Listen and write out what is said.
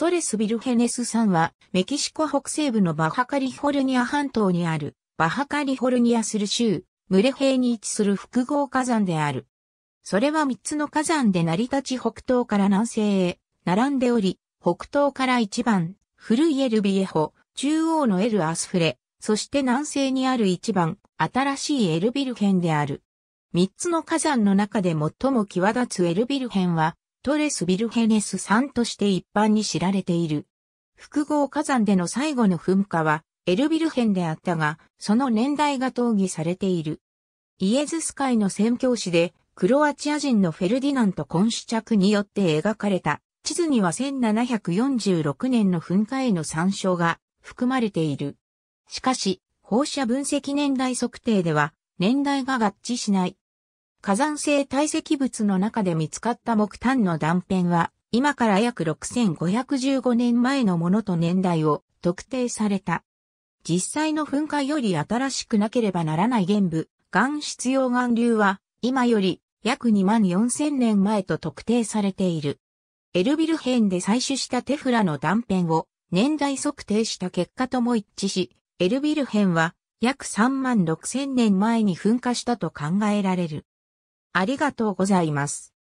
トレスビルヘネス山は、メキシコ北西部のバハカリフォルニア半島にある、バハカリフォルニアする州、ムレヘイに位置する複合火山である。それは3つの火山で成り立ち北東から南西へ、並んでおり、北東から1番、古いエルビエホ、中央のエルアスフレ、そして南西にある1番、新しいエルビルヘンである。3つの火山の中で最も際立つエルビルヘンは、トレス・ビルヘネス山として一般に知られている。複合火山での最後の噴火は、エルビルヘンであったが、その年代が討議されている。イエズス会の宣教師で、クロアチア人のフェルディナント・コンシチャクによって描かれた、地図には1746年の噴火への参照が含まれている。しかし、放射分析年代測定では、年代が合致しない。火山性堆積物の中で見つかった木炭の断片は、今から約6515年前のものと年代を特定された。実際の噴火より新しくなければならない原部、岩質溶岩流は、今より約2万4000年前と特定されている。エルビル編で採取したテフラの断片を年代測定した結果とも一致し、エルビル編は約3万6000年前に噴火したと考えられる。ありがとうございます。